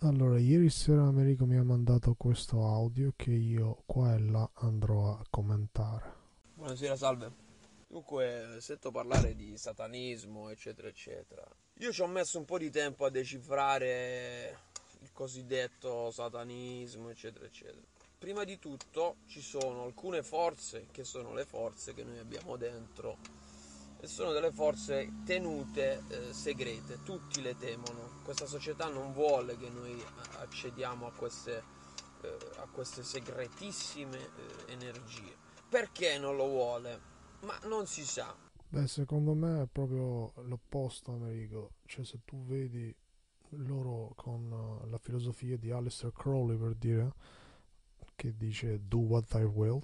Allora, ieri sera Americo mi ha mandato questo audio che io qua e là andrò a commentare. Buonasera, salve. Dunque, sento parlare di satanismo, eccetera, eccetera. Io ci ho messo un po' di tempo a decifrare il cosiddetto satanismo, eccetera, eccetera. Prima di tutto ci sono alcune forze che sono le forze che noi abbiamo dentro sono delle forze tenute eh, segrete, tutti le temono. Questa società non vuole che noi eh, accediamo a queste, eh, a queste segretissime eh, energie. Perché non lo vuole? Ma non si sa. Beh, secondo me è proprio l'opposto, Amerigo. Cioè, se tu vedi loro con eh, la filosofia di Aleister Crowley, per dire, che dice do what I will,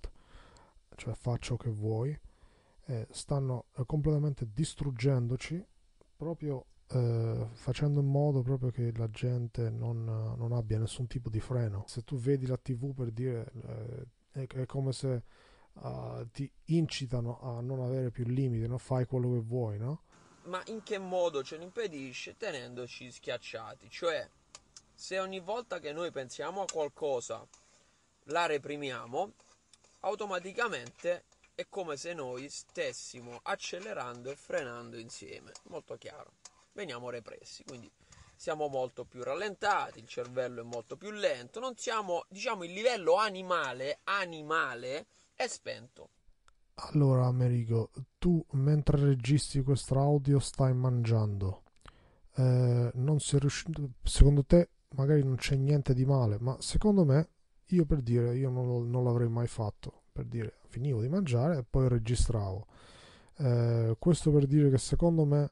cioè faccio ciò che vuoi, eh, stanno completamente distruggendoci proprio eh, facendo in modo proprio che la gente non, non, abbia nessun tipo di freno. Se tu vedi la tv per dire eh, è, è, come se uh, ti incitano a non avere più limiti, no? fai quello che vuoi, no? Ma in che modo ce lo impedisce? Tenendoci schiacciati, cioè se ogni volta che noi pensiamo a qualcosa la reprimiamo, automaticamente è come se noi stessimo accelerando e frenando insieme, molto chiaro. Veniamo repressi, quindi siamo molto più rallentati, il cervello è molto più lento, non siamo, diciamo, il livello animale, animale è spento. Allora, Amerigo, tu mentre registri questo audio stai mangiando. Eh, non sei riuscito, secondo te magari non c'è niente di male, ma secondo me, io per dire, io non, non l'avrei mai fatto per dire, finivo di mangiare e poi registravo. Eh, questo per dire che secondo me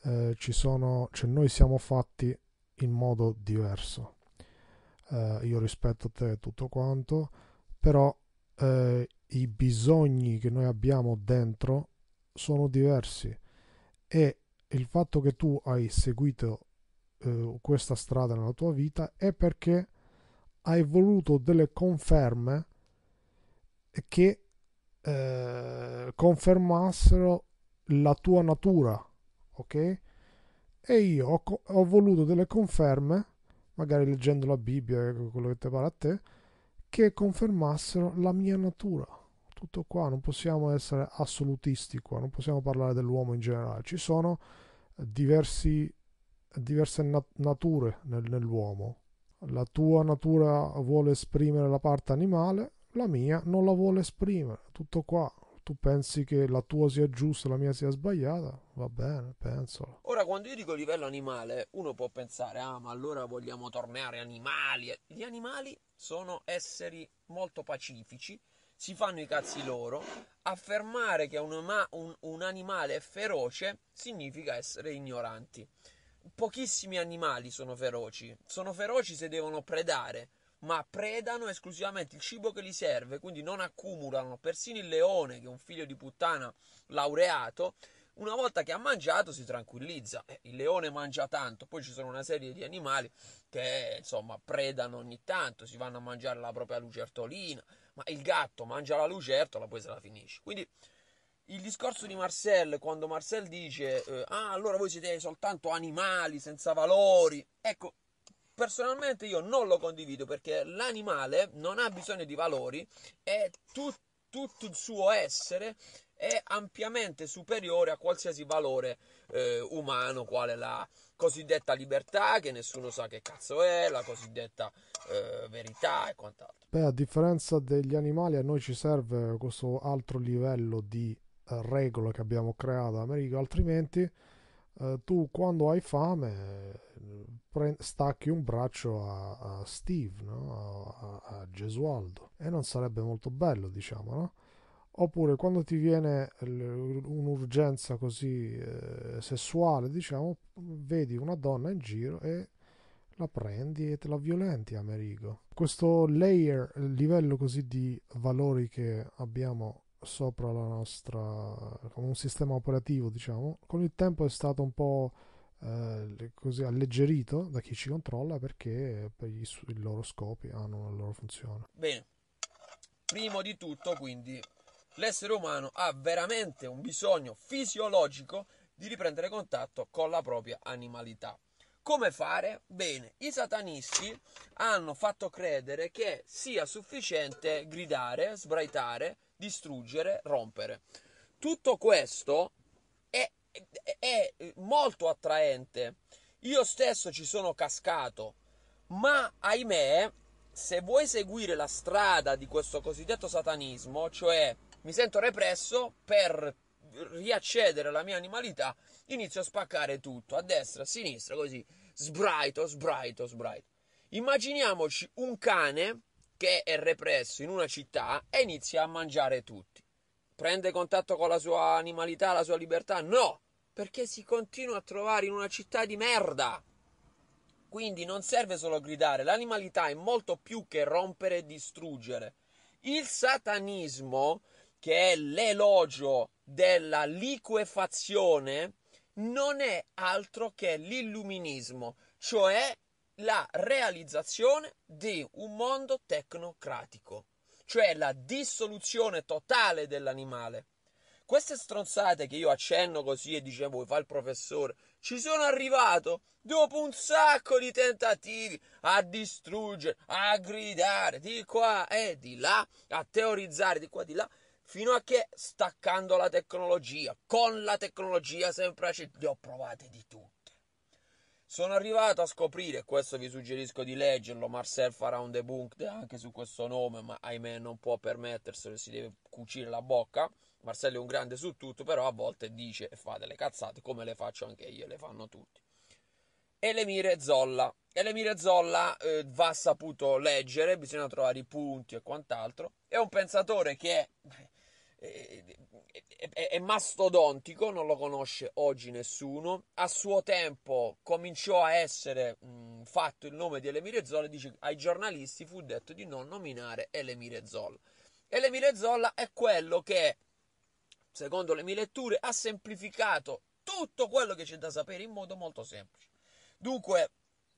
eh, ci sono, cioè noi siamo fatti in modo diverso. Eh, io rispetto te tutto quanto, però eh, i bisogni che noi abbiamo dentro sono diversi e il fatto che tu hai seguito eh, questa strada nella tua vita è perché hai voluto delle conferme che eh, confermassero la tua natura, ok? E io ho, ho, voluto delle conferme, magari leggendo la Bibbia, eh, quello che ti pare a te, che confermassero la mia natura. Tutto qua, non possiamo essere assolutisti qua, non possiamo parlare dell'uomo in generale. Ci sono diversi, diverse nat- nature nel, nell'uomo. La tua natura vuole esprimere la parte animale, la mia non la vuole esprimere, tutto qua. Tu pensi che la tua sia giusta la mia sia sbagliata? Va bene, pensola. Ora, quando io dico livello animale, uno può pensare, ah, ma allora vogliamo tornare animali. Eh, gli animali sono esseri molto pacifici, si fanno i cazzi loro. Affermare che un, un, un animale è feroce significa essere ignoranti. Pochissimi animali sono feroci. Sono feroci se devono predare ma predano esclusivamente il cibo che gli serve, quindi non accumulano. Persino il leone, che è un figlio di puttana laureato, una volta che ha mangiato si tranquillizza. Eh, il leone mangia tanto, poi ci sono una serie di animali che insomma predano ogni tanto, si vanno a mangiare la propria lucertolina, ma il gatto mangia la lucertola, poi se la finisce. Quindi il discorso di Marcel, quando Marcel dice eh, ah allora voi siete soltanto animali senza valori, ecco Personalmente io non lo condivido perché l'animale non ha bisogno di valori e tu, tutto il suo essere è ampiamente superiore a qualsiasi valore eh, umano, quale la cosiddetta libertà, che nessuno sa che cazzo è, la cosiddetta eh, verità e quant'altro. Beh, a differenza degli animali, a noi ci serve questo altro livello di eh, regola che abbiamo creato, Americo, altrimenti eh, tu quando hai fame stacchi un braccio a, a Steve, no? a, a, Gesualdo. E non sarebbe molto bello, diciamo, no? Oppure quando ti viene un'urgenza così eh, sessuale, diciamo, vedi una donna in giro e la prendi e te la violenti, Amerigo. Questo layer, livello così di valori che abbiamo sopra la nostra, come un sistema operativo, diciamo, con il tempo è stato un po' Eh, così alleggerito da chi ci controlla perché per gli, i loro scopi hanno la loro funzione. Bene, primo di tutto quindi l'essere umano ha veramente un bisogno fisiologico di riprendere contatto con la propria animalità. Come fare? Bene, i satanisti hanno fatto credere che sia sufficiente gridare, sbraitare, distruggere, rompere. Tutto questo è è molto attraente. Io stesso ci sono cascato, ma ahimè, se vuoi seguire la strada di questo cosiddetto satanismo, cioè mi sento represso per riaccedere alla mia animalità, inizio a spaccare tutto, a destra, a sinistra, così, sbraito, sbraito, sbraito. Immaginiamoci un cane che è represso in una città e inizia a mangiare tutti. Prende contatto con la sua animalità, la sua libertà? No! perché si continua a trovare in una città di merda. Quindi non serve solo gridare, l'animalità è molto più che rompere e distruggere. Il satanismo, che è l'elogio della liquefazione, non è altro che l'illuminismo, cioè la realizzazione di un mondo tecnocratico, cioè la dissoluzione totale dell'animale queste stronzate che io accenno così e dicevo fa il professore, ci sono arrivato dopo un sacco di tentativi a distruggere, a gridare di qua e di là, a teorizzare di qua e di là, fino a che staccando la tecnologia, con la tecnologia sempre le ho provate di tutte. Sono arrivato a scoprire, questo vi suggerisco di leggerlo, Marcel farà un debunked anche su questo nome, ma ahimè non può permetterselo, si deve cucire la bocca. Marcello è un grande su tutto, però a volte dice e fa delle cazzate, come le faccio anche io, le fanno tutti. Elemire Zolla. Elemire Zolla eh, va saputo leggere, bisogna trovare i punti e quant'altro. È un pensatore che è, eh, è, è, è, mastodontico, non lo conosce oggi nessuno. A suo tempo cominciò a essere mh, mm, fatto il nome di Elemire Zolla e dice ai giornalisti fu detto di non nominare Elemire Zolla. Elemire Zolla è quello che secondo le mie letture, ha semplificato tutto quello che c'è da sapere in modo molto semplice. Dunque,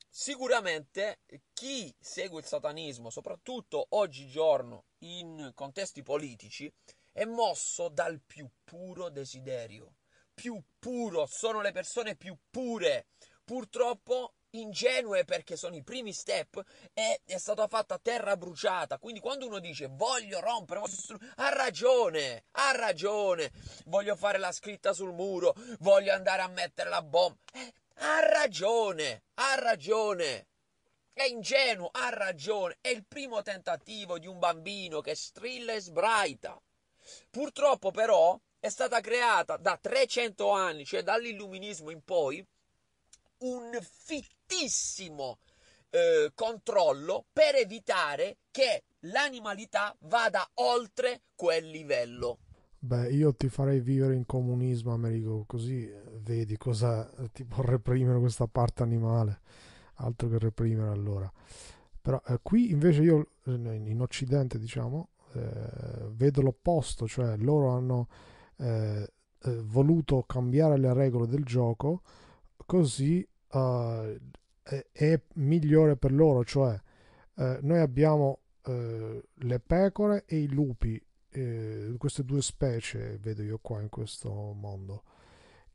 sicuramente chi segue il satanismo, soprattutto oggigiorno in contesti politici, è mosso dal più puro desiderio. Più puro, sono le persone più pure. Purtroppo ingenue perché sono i primi step e è stata fatta a terra bruciata. Quindi quando uno dice voglio rompere, voglio... ha ragione, ha ragione, voglio fare la scritta sul muro, voglio andare a mettere la bomba, eh, ha ragione, ha ragione. È ingenuo, ha ragione, è il primo tentativo di un bambino che strilla e sbraita. Purtroppo però è stata creata da 300 anni, cioè dall'illuminismo in poi, un fittissimo eh, controllo per evitare che l'animalità vada oltre quel livello. Beh, io ti farei vivere in comunismo, Amerigo, così eh, vedi cosa eh, ti può reprimere questa parte animale. Altro che reprimere allora. Però eh, qui invece io, eh, in Occidente diciamo, eh, vedo l'opposto, cioè loro hanno eh, voluto cambiare le regole del gioco così uh, è, è, migliore per loro, cioè uh, noi abbiamo eh, le pecore e i lupi, queste due specie vedo io qua in questo mondo.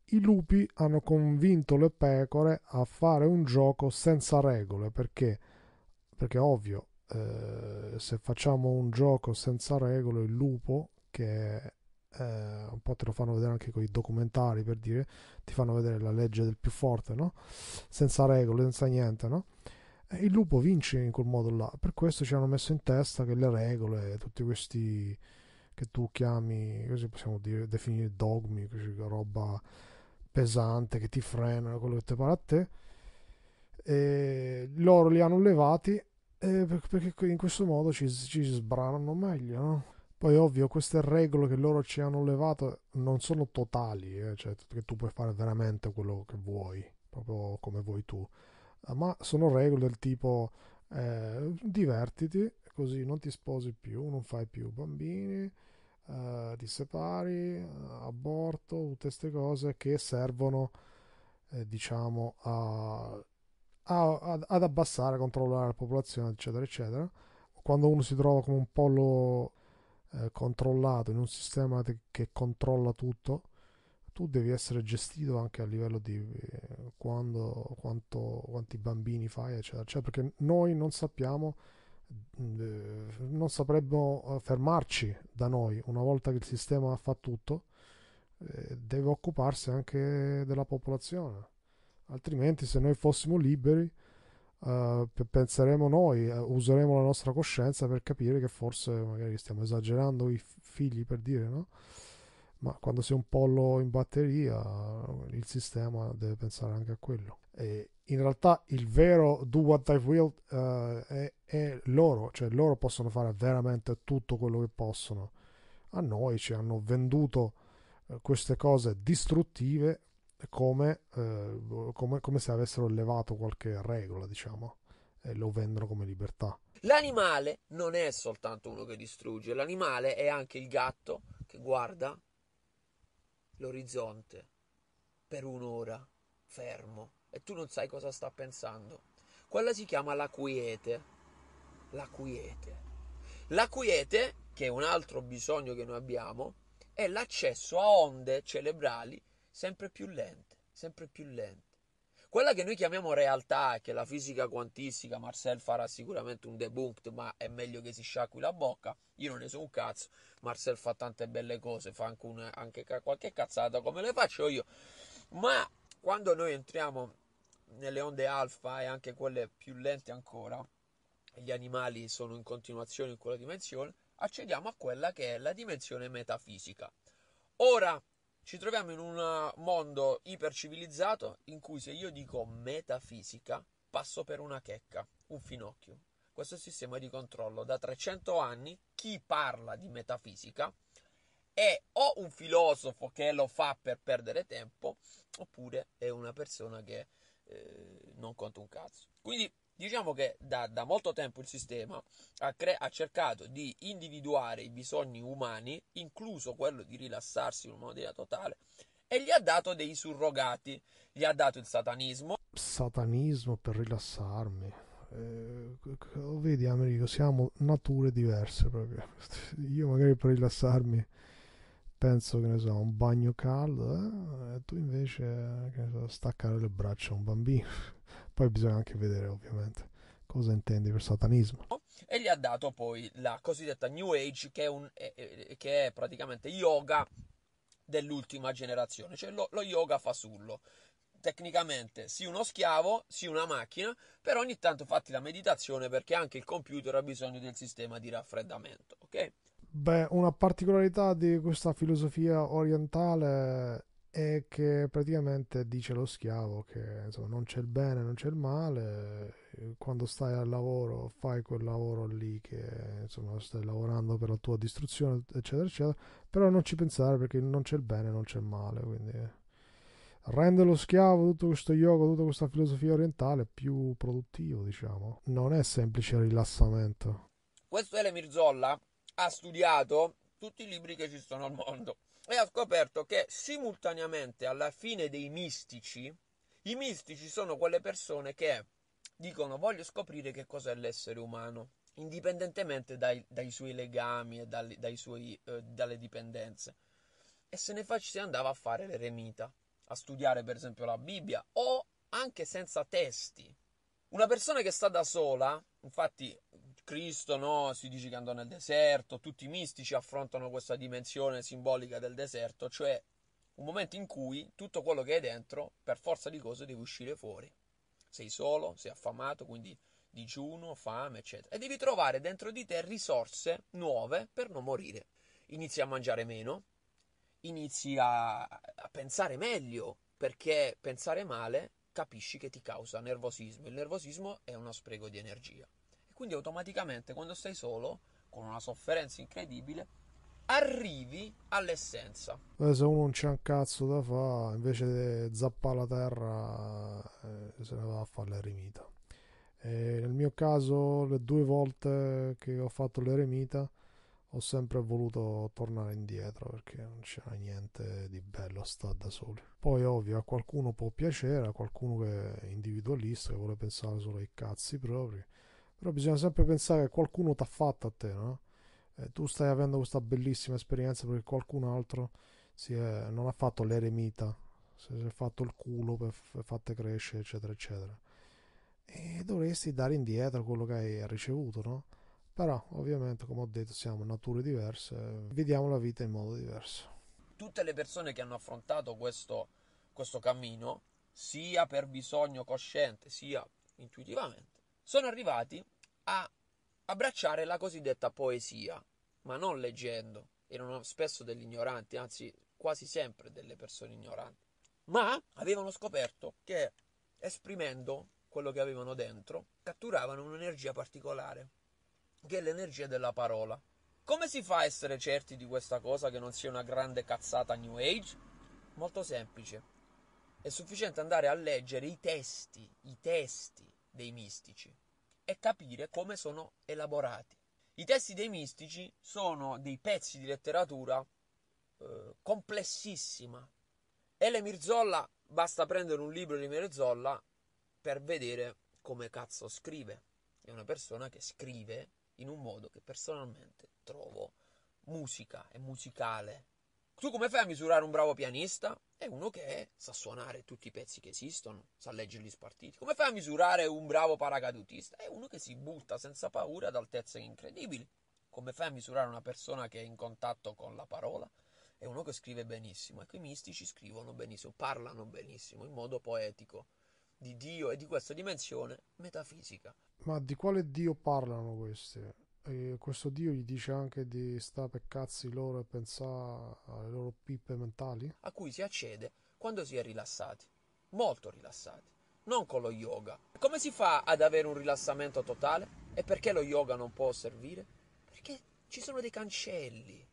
I lupi hanno convinto le pecore a fare un gioco senza regole perché, perché ovvio, se facciamo un gioco senza regole, il lupo, che eh, un po' te lo fanno vedere anche con i documentari per dire, ti fanno vedere la legge del più forte, no? senza regole, senza niente. No? E il lupo vince in quel modo là, per questo ci hanno messo in testa che le regole, tutti questi che tu chiami, così possiamo dire, definire dogmi, roba pesante che ti frena, quello che ti pare a te, e loro li hanno levati perché in questo modo ci, ci sbranano meglio, no? Poi ovvio queste regole che loro ci hanno levato non sono totali, eh, cioè che tu puoi fare veramente quello che vuoi, proprio come vuoi tu, eh, ma sono regole del tipo eh, divertiti, così non ti sposi più, non fai più bambini, eh, ti separi, eh, aborto, tutte queste cose che servono eh, diciamo a, a, ad abbassare, a controllare la popolazione, eccetera, eccetera. Quando uno si trova come un pollo eh, controllato, in un sistema che controlla tutto, tu devi essere gestito anche a livello di eh, quando, quanto, quanti bambini fai, eccetera, cioè, perché noi non sappiamo, eh, non sapremmo eh, fermarci da noi una volta che il sistema fa tutto, eh, deve occuparsi anche della popolazione, altrimenti se noi fossimo liberi uh, penseremo noi, eh, useremo la nostra coscienza per capire che forse magari stiamo esagerando i figli per dire, no? Ma quando sei un pollo in batteria, il sistema deve pensare anche a quello. E in realtà il vero do what I will uh, è, è loro, cioè loro possono fare veramente tutto quello che possono. A noi ci hanno venduto queste cose distruttive come, eh, come, come, se avessero levato qualche regola, diciamo, e lo vendono come libertà. L'animale non è soltanto uno che distrugge, l'animale è anche il gatto che guarda l'orizzonte per un'ora fermo e tu non sai cosa sta pensando. Quella si chiama la quiete. La quiete. La quiete, che è un altro bisogno che noi abbiamo, è l'accesso a onde cerebrali sempre più lente, sempre più lente. Quella che noi chiamiamo realtà, che la fisica quantistica, Marcel farà sicuramente un debunct, ma è meglio che si sciacqui la bocca. Io non ne so un cazzo. Marcel fa tante belle cose, fa anche, una, anche qualche cazzata come le faccio io. Ma quando noi entriamo nelle onde alfa e anche quelle più lente ancora, gli animali sono in continuazione in quella dimensione, accediamo a quella che è la dimensione metafisica. Ora, ci troviamo in un uh, mondo ipercivilizzato in cui se io dico metafisica passo per una checca, un finocchio. Questo sistema di controllo. Da 300 anni chi parla di metafisica è o un filosofo che lo fa per perdere tempo oppure è una persona che eh, non conta un cazzo. Quindi Diciamo che da, da molto tempo il sistema ha, cre- ha, cercato di individuare i bisogni umani, incluso quello di rilassarsi in una maniera totale, e gli ha dato dei surrogati. Gli ha dato il satanismo. Satanismo per rilassarmi. Eh, vedi Americo, siamo nature diverse proprio. Io magari per rilassarmi penso che ne so, un bagno caldo, eh? e tu invece che ne so, staccare le braccia a un bambino. Poi bisogna anche vedere ovviamente cosa intendi per satanismo. E gli ha dato poi la cosiddetta New Age, che è, un, che è praticamente yoga dell'ultima generazione, cioè lo, lo yoga fasullo tecnicamente sì uno schiavo, sì una macchina, però ogni tanto fatti la meditazione perché anche il computer ha bisogno del sistema di raffreddamento, ok? Beh, una particolarità di questa filosofia orientale e che praticamente dice lo schiavo che insomma, non c'è il bene, non c'è il male, eh, quando stai al lavoro fai quel lavoro lì che insomma, stai lavorando per la tua distruzione, eccetera, eccetera, però non ci pensare perché non c'è il bene, non c'è il male, quindi rende lo schiavo tutto questo yoga, tutta questa filosofia orientale più produttivo, diciamo. Non è semplice rilassamento. Questo Ele Mirzolla ha studiato tutti i libri che ci sono al mondo e ha scoperto che simultaneamente alla fine dei mistici, i mistici sono quelle persone che dicono voglio scoprire che cos'è l'essere umano, indipendentemente dai, dai suoi legami e dal, suoi, eh, dalle dipendenze. E se ne, fa, se ne andava a fare l'eremita, a studiare per esempio la Bibbia o anche senza testi. Una persona che sta da sola, infatti Cristo, no? si dice che andò nel deserto, tutti i mistici affrontano questa dimensione simbolica del deserto, cioè un momento in cui tutto quello che è dentro, per forza di cose, deve uscire fuori. Sei solo, sei affamato, quindi digiuno, fame, eccetera. E devi trovare dentro di te risorse nuove per non morire. Inizi a mangiare meno, inizi a, a pensare meglio, perché pensare male capisci che ti causa nervosismo. Il nervosismo è uno spreco di energia quindi automaticamente quando stai solo, con una sofferenza incredibile, arrivi all'essenza. Eh, se uno non c'è un cazzo da fare, invece di zappare la terra, eh, se ne va a fare l'eremita. E nel mio caso, le due volte che ho fatto l'eremita, ho sempre voluto tornare indietro perché non c'era niente di bello a stare da soli. Poi, ovvio, a qualcuno può piacere, a qualcuno che è individualista, che vuole pensare solo ai cazzi propri però bisogna sempre pensare che qualcuno t'ha fatto a te, no? E eh, tu stai avendo questa bellissima esperienza perché qualcun altro è, non ha fatto l'eremita, si è fatto il culo per, per farti crescere, eccetera, eccetera. E dovresti dare indietro quello che hai ricevuto, no? Però, ovviamente, come ho detto, siamo nature diverse, vediamo la vita in modo diverso. Tutte le persone che hanno affrontato questo, questo cammino, sia per bisogno cosciente, sia intuitivamente, sono arrivati a abbracciare la cosiddetta poesia, ma non leggendo, erano spesso degli ignoranti, anzi quasi sempre delle persone ignoranti, ma avevano scoperto che esprimendo quello che avevano dentro catturavano un'energia particolare, che è l'energia della parola. Come si fa a essere certi di questa cosa che non sia una grande cazzata New Age? Molto semplice. È sufficiente andare a leggere i testi, i testi dei mistici e capire come sono elaborati. I testi dei mistici sono dei pezzi di letteratura eh, complessissima. Ele Mirzolla, basta prendere un libro di Mirzolla per vedere come cazzo scrive. È una persona che scrive in un modo che personalmente trovo musica e musicale. Tu come fai a misurare un bravo pianista? È uno che sa suonare tutti i pezzi che esistono, sa leggerli spartiti. Come fai a misurare un bravo paracadutista? È uno che si butta senza paura ad altezze incredibili. Come fai a misurare una persona che è in contatto con la parola? È uno che scrive benissimo. Ecco, i mistici scrivono benissimo, parlano benissimo, in modo poetico, di Dio e di questa dimensione metafisica. Ma di quale Dio parlano queste? E questo dio gli dice anche di sta per cazzi loro e pensare alle loro pippe mentali? A cui si accede quando si è rilassati, molto rilassati, non con lo yoga. Come si fa ad avere un rilassamento totale? E perché lo yoga non può servire? Perché ci sono dei cancelli.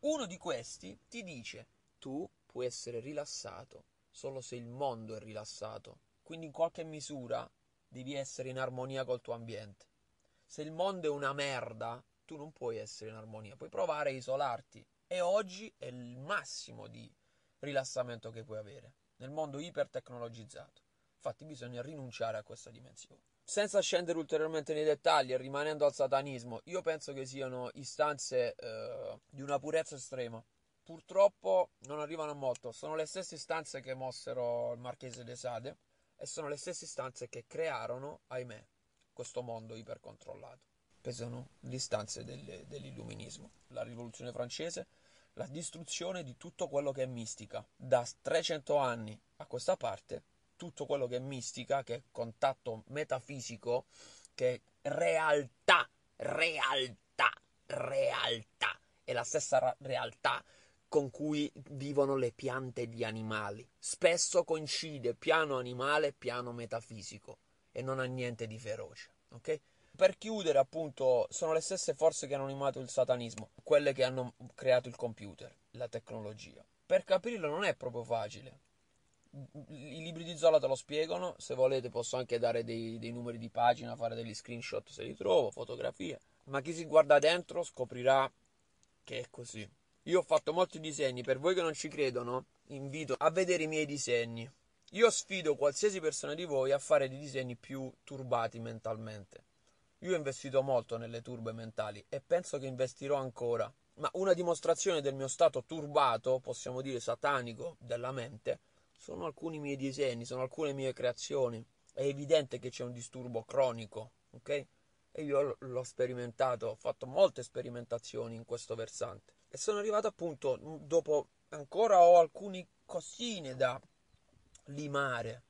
Uno di questi ti dice tu puoi essere rilassato solo se il mondo è rilassato. Quindi in qualche misura devi essere in armonia col tuo ambiente se il mondo è una merda, tu non puoi essere in armonia, puoi provare a isolarti. E oggi è il massimo di rilassamento che puoi avere nel mondo ipertecnologizzato. Infatti bisogna rinunciare a questa dimensione. Senza scendere ulteriormente nei dettagli e rimanendo al satanismo, io penso che siano istanze eh, di una purezza estrema. Purtroppo non arrivano a molto, sono le stesse istanze che mossero il marchese de Sade e sono le stesse istanze che crearono, ahimè, questo mondo ipercontrollato. Queste sono le istanze del, dell'illuminismo. La rivoluzione francese, la distruzione di tutto quello che è mistica. Da 300 anni a questa parte, tutto quello che è mistica, che è contatto metafisico, che è realtà, realtà, realtà, è la stessa realtà con cui vivono le piante e gli animali. Spesso coincide piano animale e piano metafisico e non ha niente di feroce, ok? Per chiudere, appunto, sono le stesse forze che hanno animato il satanismo, quelle che hanno creato il computer, la tecnologia. Per capirlo non è proprio facile. I libri di Zola te lo spiegano, se volete posso anche dare dei, dei numeri di pagina, fare degli screenshot se li trovo, fotografie. Ma chi si guarda dentro scoprirà che è così. Io ho fatto molti disegni, per voi che non ci credono, invito a vedere i miei disegni io sfido qualsiasi persona di voi a fare dei disegni più turbati mentalmente. Io ho investito molto nelle turbe mentali e penso che investirò ancora, ma una dimostrazione del mio stato turbato, possiamo dire satanico, della mente, sono alcuni miei disegni, sono alcune mie creazioni. È evidente che c'è un disturbo cronico, ok? E io l'ho sperimentato, ho fatto molte sperimentazioni in questo versante. E sono arrivato appunto dopo ancora ho alcune cosine da limare,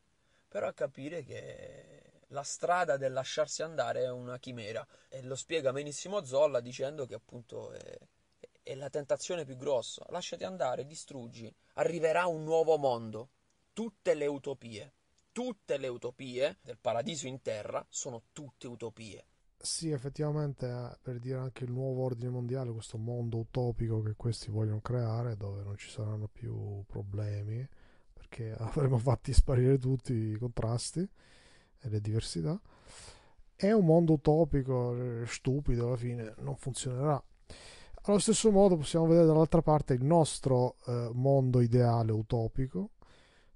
però a capire che la strada del lasciarsi andare è una chimera e lo spiega benissimo Zolla dicendo che appunto è, è la tentazione più grossa, lasciati andare, distruggi, arriverà un nuovo mondo, tutte le utopie, tutte le utopie del paradiso in terra sono tutte utopie. Sì, effettivamente, eh, per dire anche il nuovo ordine mondiale, questo mondo utopico che questi vogliono creare, dove non ci saranno più problemi, perché avremmo fatti sparire tutti i contrasti e le diversità. È un mondo utopico, eh, stupido alla fine, non funzionerà. Allo stesso modo possiamo vedere dall'altra parte il nostro eh, mondo ideale utopico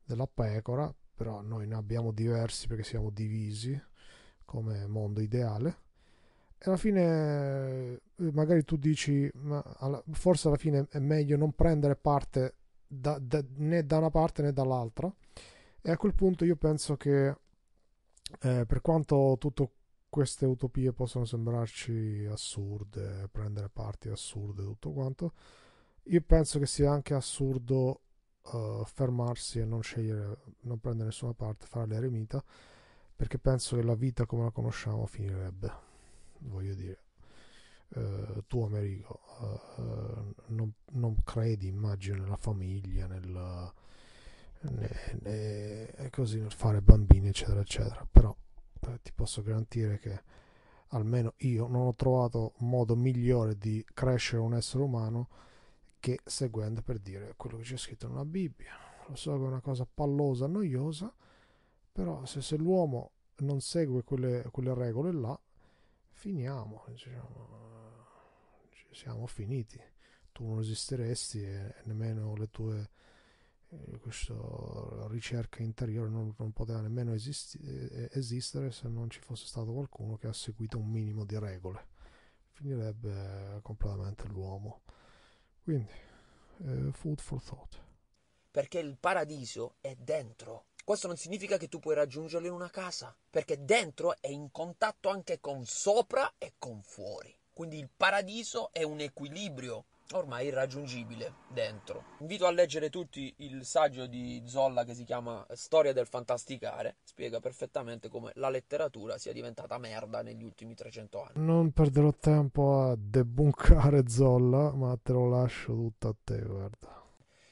della pecora, però noi ne abbiamo diversi perché siamo divisi come mondo ideale. E alla fine eh, magari tu dici, ma alla, forse alla fine è meglio non prendere parte da, da, né da una parte né dall'altra. E a quel punto io penso che eh, per quanto tutte queste utopie possano sembrarci assurde, prendere parti assurde e tutto quanto, io penso che sia anche assurdo uh, fermarsi e non scegliere, non prendere nessuna parte, fare l'eremita, perché penso che la vita come la conosciamo finirebbe, voglio dire eh, tu Americo eh, non, non, credi immagino nella famiglia nel, ne, ne, così, nel fare bambini eccetera eccetera però eh, ti posso garantire che almeno io non ho trovato modo migliore di crescere un essere umano che seguendo per dire quello che c'è scritto nella Bibbia lo so che è una cosa pallosa noiosa però se, se l'uomo non segue quelle, quelle regole là finiamo diciamo siamo finiti. Tu non esisteresti e nemmeno le tue eh, questa ricerca interiore non, non poteva nemmeno esisti, eh, eh, esistere se non ci fosse stato qualcuno che ha seguito un minimo di regole. Finirebbe completamente l'uomo. Quindi, eh, food for thought. Perché il paradiso è dentro. Questo non significa che tu puoi raggiungerlo in una casa, perché dentro è in contatto anche con sopra e con fuori. Quindi il paradiso è un equilibrio ormai irraggiungibile dentro. Invito a leggere tutti il saggio di Zolla che si chiama Storia del fantasticare, spiega perfettamente come la letteratura sia diventata merda negli ultimi 300 anni. Non perderò tempo a debunkare Zolla, ma te lo lascio tutto a te, guarda.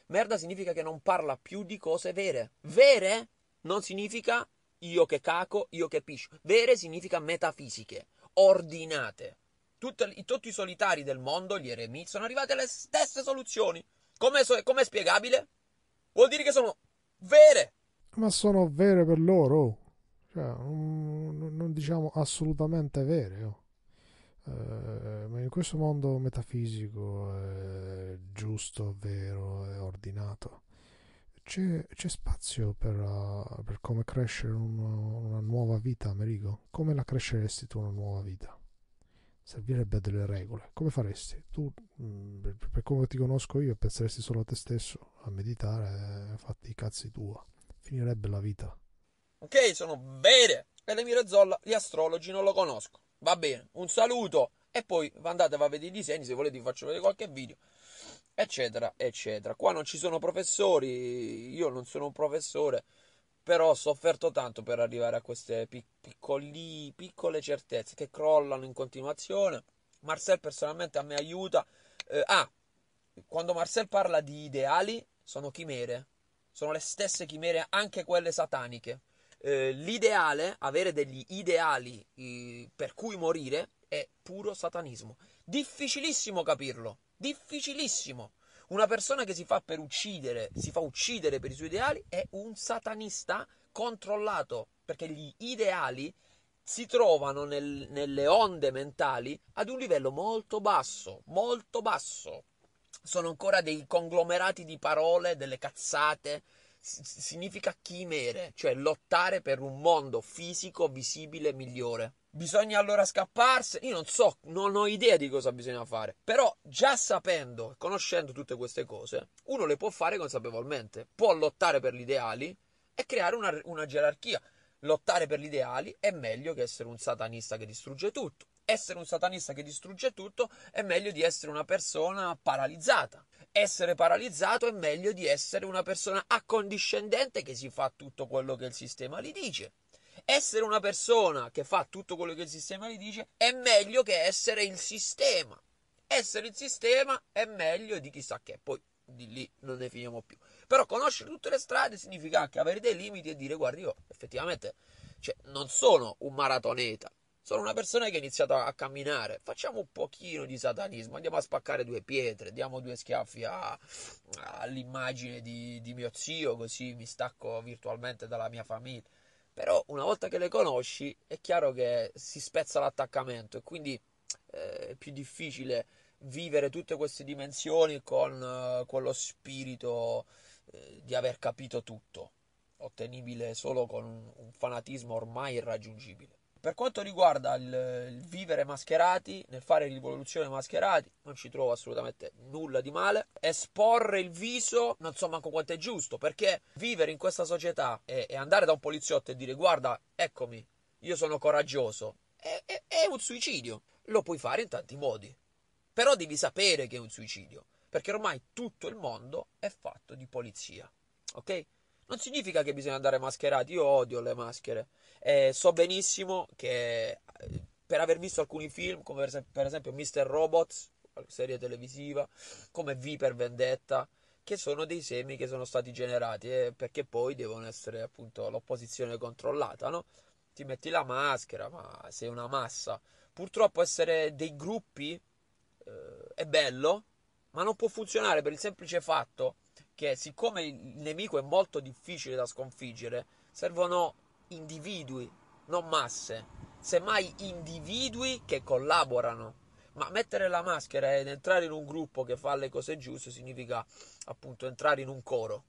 Merda significa che non parla più di cose vere. Vere non significa io che caco, io che piscio. Vere significa metafisiche, ordinate tutti, tutti i solitari del mondo, gli eremiti, sono arrivati alle stesse soluzioni. Come, è spiegabile? Vuol dire che sono vere. Ma sono vere per loro. Oh. Cioè, non, non diciamo assolutamente vere. Oh. Eh, ma in questo mondo metafisico, eh, giusto, vero e eh, ordinato, c'è, c'è, spazio per, uh, per come crescere una, una nuova vita, Amerigo? Come la cresceresti tu una nuova vita? Servirebbe a delle regole. Come faresti? Tu, mm, per come ti conosco io, penseresti solo a te stesso, a meditare, fatti i cazzi tua. Finirebbe la vita. Ok, sono bene. E le Emiro Zolla, gli astrologi non lo conosco. Va bene, un saluto. E poi andate a vedere i disegni, se volete vi faccio vedere qualche video eccetera, eccetera. Qua non ci sono professori, io non sono un professore, però ho sofferto tanto per arrivare a queste piccoli, piccole certezze che crollano in continuazione. Marcel personalmente a me aiuta. Eh, ah, quando Marcel parla di ideali, sono chimere, sono le stesse chimere, anche quelle sataniche. Eh, l'ideale, avere degli ideali eh, per cui morire, è puro satanismo. Difficilissimo capirlo, difficilissimo. Una persona che si fa per uccidere, si fa uccidere per i suoi ideali è un satanista controllato, perché gli ideali si trovano nel, nelle onde mentali ad un livello molto basso, molto basso. Sono ancora dei conglomerati di parole, delle cazzate, significa chimere, cioè lottare per un mondo fisico visibile migliore. Bisogna allora scapparsene? Io non so, non ho idea di cosa bisogna fare. Però già sapendo e conoscendo tutte queste cose, uno le può fare consapevolmente. Può lottare per gli ideali e creare una, una gerarchia. Lottare per gli ideali è meglio che essere un satanista che distrugge tutto. Essere un satanista che distrugge tutto è meglio di essere una persona paralizzata essere paralizzato è meglio di essere una persona accondiscendente che si fa tutto quello che il sistema gli dice. Essere una persona che fa tutto quello che il sistema gli dice è meglio che essere il sistema. Essere il sistema è meglio di chissà che, poi di lì non ne finiamo più. Però conoscere tutte le strade significa anche avere dei limiti e dire guardi io effettivamente cioè, non sono un maratoneta, sono una persona che ha iniziato a camminare. Facciamo un pochino di satanismo. Andiamo a spaccare due pietre, diamo due schiaffi a, all'immagine di, di mio zio, così mi stacco virtualmente dalla mia famiglia. Però una volta che le conosci è chiaro che si spezza l'attaccamento e quindi eh, è più difficile vivere tutte queste dimensioni con, eh, lo spirito eh, di aver capito tutto, ottenibile solo con un fanatismo ormai irraggiungibile. Per quanto riguarda il, il vivere mascherati, nel fare rivoluzione mascherati, non ci trovo assolutamente nulla di male. Esporre il viso, non so manco quanto è giusto, perché vivere in questa società e, e andare da un poliziotto e dire guarda, eccomi, io sono coraggioso, è, è, è un suicidio. Lo puoi fare in tanti modi. Però devi sapere che è un suicidio, perché ormai tutto il mondo è fatto di polizia. Ok? Non significa che bisogna andare mascherati, io odio le maschere. Eh, so benissimo che eh, per aver visto alcuni film, come per esempio, per esempio Mr. Robots, serie televisiva, come V per Vendetta, che sono dei semi che sono stati generati eh, perché poi devono essere appunto l'opposizione controllata, no? Ti metti la maschera, ma sei una massa. Purtroppo essere dei gruppi eh, è bello, ma non può funzionare per il semplice fatto che siccome il nemico è molto difficile da sconfiggere, servono individui, non masse, semmai individui che collaborano. Ma mettere la maschera ed entrare in un gruppo che fa le cose giuste significa appunto entrare in un coro.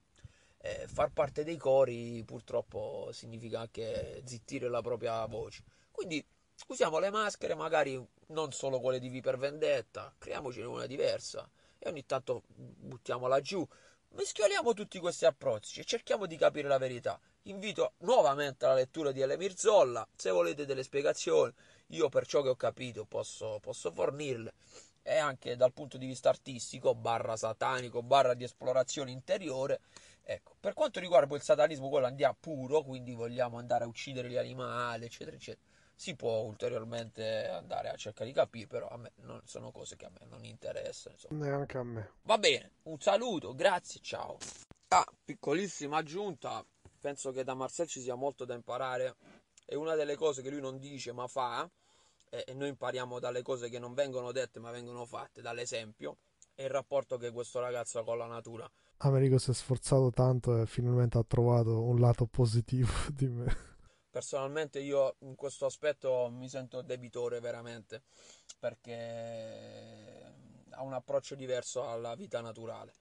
Eh, far parte dei cori purtroppo significa anche zittire la propria voce. Quindi usiamo le maschere, magari non solo quelle di Viper vendetta, creiamocene una diversa e ogni tanto buttiamola giù. Mischioliamo tutti questi approcci e cerchiamo di capire la verità. Invito nuovamente alla lettura di Ale Mirzolla, se volete delle spiegazioni, io per ciò che ho capito posso, posso fornirle e anche dal punto di vista artistico, barra satanico, barra di esplorazione interiore. Ecco, per quanto riguarda il satanismo, quello andiamo puro, quindi vogliamo andare a uccidere gli animali, eccetera, eccetera si può ulteriormente andare a cercare di capire, però a me non, sono cose che a me non interessano. Insomma. Neanche a me. Va bene, un saluto, grazie, ciao. Ah, piccolissima aggiunta, penso che da Marcel ci sia molto da imparare. E una delle cose che lui non dice ma fa, eh, e noi impariamo dalle cose che non vengono dette ma vengono fatte, dall'esempio è il rapporto che questo ragazzo ha con la natura. Americo si è sforzato tanto e finalmente ha trovato un lato positivo di me personalmente io in questo aspetto mi sento debitore veramente perché mm, ha un approccio diverso alla vita naturale.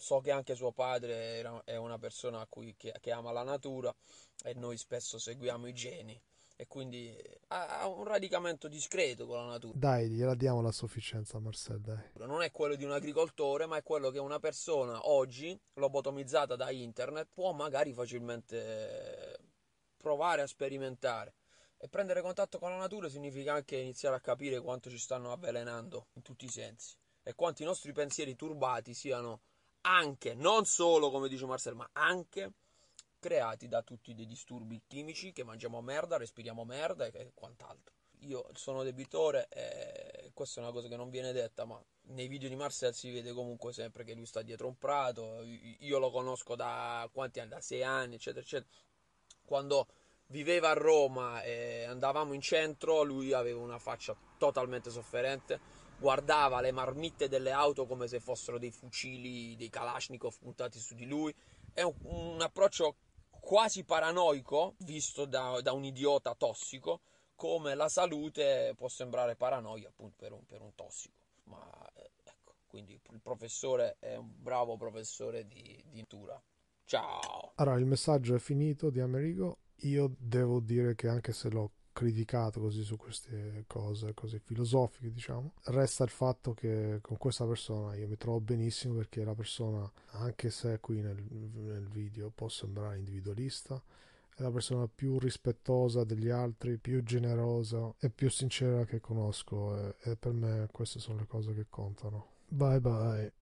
So che anche suo padre è una persona cui, che, che, ama la natura e noi spesso seguiamo i geni e quindi ha, ha un radicamento discreto con la natura. Dai, gliela diamo la sufficienza Marcel, dai. Non è quello di un agricoltore, ma è quello che una persona oggi, lobotomizzata da internet, può magari facilmente provare a sperimentare. E prendere contatto con la natura significa anche iniziare a capire quanto ci stanno avvelenando in tutti i sensi e quanto i nostri pensieri turbati siano anche, non solo come dice Marcel, ma anche creati da tutti dei disturbi chimici che mangiamo merda, respiriamo merda e quant'altro. Io sono debitore e questa è una cosa che non viene detta, ma nei video di Marcel si vede comunque sempre che lui sta dietro un prato, io lo conosco da quanti anni, da sei anni, eccetera, eccetera quando viveva a Roma e andavamo in centro, lui aveva una faccia totalmente sofferente, guardava le marmitte delle auto come se fossero dei fucili, dei Kalashnikov puntati su di lui. È un, un approccio quasi paranoico, visto da, da, un idiota tossico, come la salute può sembrare paranoia appunto per un, per un tossico. Ma eh, ecco, quindi il professore è un bravo professore di, di natura. Ciao. Allora, il messaggio è finito di Amerigo. Io devo dire che anche se l'ho criticato così su queste cose, cose filosofiche, diciamo, resta il fatto che con questa persona io mi trovo benissimo perché la persona, anche se qui nel, nel video può sembrare individualista, è la persona più rispettosa degli altri, più generosa e più sincera che conosco e, e per me queste sono le cose che contano. Bye bye.